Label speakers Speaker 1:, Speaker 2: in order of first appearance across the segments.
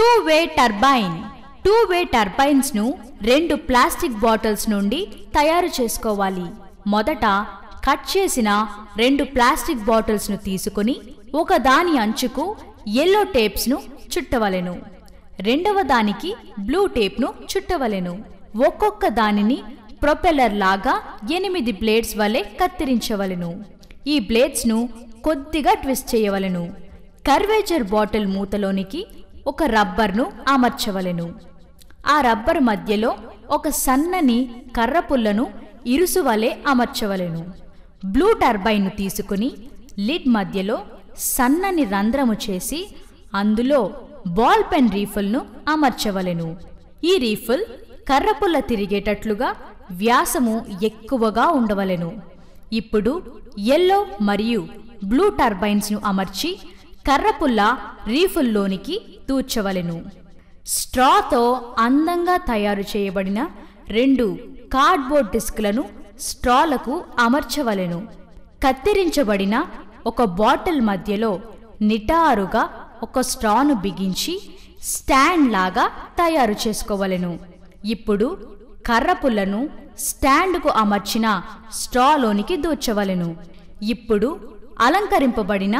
Speaker 1: two way turbine two way టర్బైన్స్ను రెండు plastic bottles నుండి తయారు చేసుకోవాలి మొదట కట్ చేసిన రెండు ప్లాస్టిక్ బాటిల్స్ను తీసుకుని ఒకదాని అంచుకు ఎల్లో టేప్స్ను చుట్టవలెను రెండవ దానికి బ్లూ టేప్ను చుట్టవలెను ఒక్కొక్క దానిని ప్రొపెల్లర్ లాగా ఎనిమిది బ్లేడ్స్ వలె కత్తిరించవలెను ఈ ను కొద్దిగా ట్విస్ట్ చేయవలెను కర్వేచర్ బాటిల్ మూతలోనికి ఒక రబ్బర్ను అమర్చవలెను ఆ రబ్బర్ మధ్యలో ఒక సన్నని కర్రపుల్లను ఇరుసువలే అమర్చవలెను బ్లూ టర్బైన్ను తీసుకుని లిడ్ మధ్యలో సన్నని రంధ్రము చేసి అందులో బాల్ పెన్ రీఫుల్ను అమర్చవలెను ఈ రీఫుల్ కర్రపుల్ల తిరిగేటట్లుగా వ్యాసము ఎక్కువగా ఉండవలెను ఇప్పుడు ఎల్లో మరియు బ్లూ టర్బైన్స్ను అమర్చి కర్రపుల్ల రీఫుల్లోనికి తూర్చవలెను స్ట్రాతో అందంగా తయారు చేయబడిన రెండు కార్డ్బోర్డ్ డిస్క్లను స్ట్రాలకు అమర్చవలెను కత్తిరించబడిన ఒక బాటిల్ మధ్యలో నిటారుగా ఒక స్ట్రాను బిగించి స్టాండ్ లాగా తయారు చేసుకోవలెను ఇప్పుడు కర్రపులను స్టాండ్కు అమర్చిన స్ట్రాలోనికి దూర్చవలెను
Speaker 2: ఇప్పుడు అలంకరింపబడిన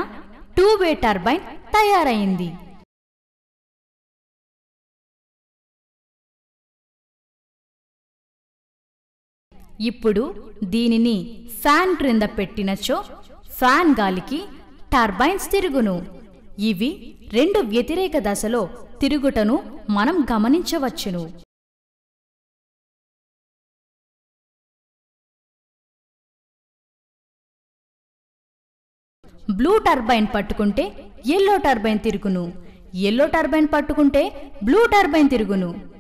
Speaker 2: టూ వే టర్బైన్ తయారైంది ఇప్పుడు దీనిని ఫ్యాన్ క్రింద పెట్టినచో
Speaker 1: ఫ్యాన్ గాలికి టర్బైన్స్ తిరుగును ఇవి రెండు వ్యతిరేక
Speaker 2: దశలో తిరుగుటను మనం గమనించవచ్చును బ్లూ టర్బైన్ పట్టుకుంటే ఎల్లో టర్బైన్ తిరుగును ఎల్లో టర్బైన్ పట్టుకుంటే బ్లూ టర్బైన్ తిరుగును